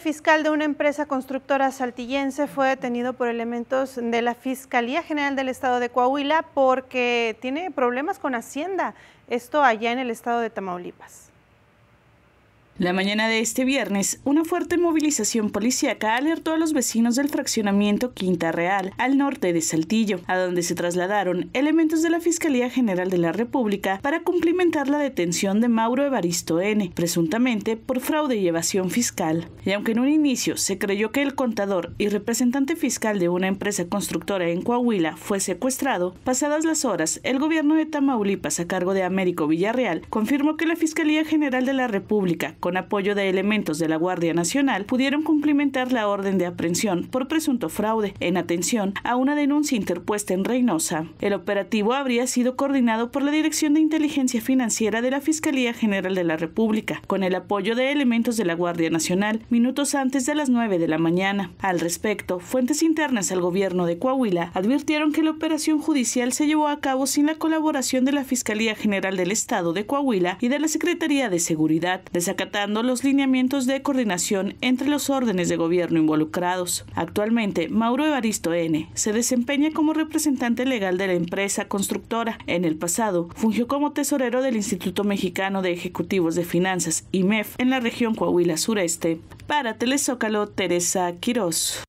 fiscal de una empresa constructora saltillense fue detenido por elementos de la Fiscalía General del Estado de Coahuila porque tiene problemas con Hacienda, esto allá en el estado de Tamaulipas. La mañana de este viernes, una fuerte movilización policíaca alertó a los vecinos del fraccionamiento Quinta Real, al norte de Saltillo, a donde se trasladaron elementos de la Fiscalía General de la República para cumplimentar la detención de Mauro Evaristo N., presuntamente por fraude y evasión fiscal. Y aunque en un inicio se creyó que el contador y representante fiscal de una empresa constructora en Coahuila fue secuestrado, pasadas las horas, el gobierno de Tamaulipas a cargo de Américo Villarreal confirmó que la Fiscalía General de la República con apoyo de elementos de la Guardia Nacional, pudieron cumplimentar la orden de aprehensión por presunto fraude en atención a una denuncia interpuesta en Reynosa. El operativo habría sido coordinado por la Dirección de Inteligencia Financiera de la Fiscalía General de la República, con el apoyo de elementos de la Guardia Nacional, minutos antes de las 9 de la mañana. Al respecto, fuentes internas al gobierno de Coahuila advirtieron que la operación judicial se llevó a cabo sin la colaboración de la Fiscalía General del Estado de Coahuila y de la Secretaría de Seguridad. De los lineamientos de coordinación entre los órdenes de gobierno involucrados. Actualmente, Mauro Evaristo N. se desempeña como representante legal de la empresa constructora. En el pasado, fungió como tesorero del Instituto Mexicano de Ejecutivos de Finanzas, IMEF, en la región Coahuila Sureste. Para Telezócalo, Teresa Quirós.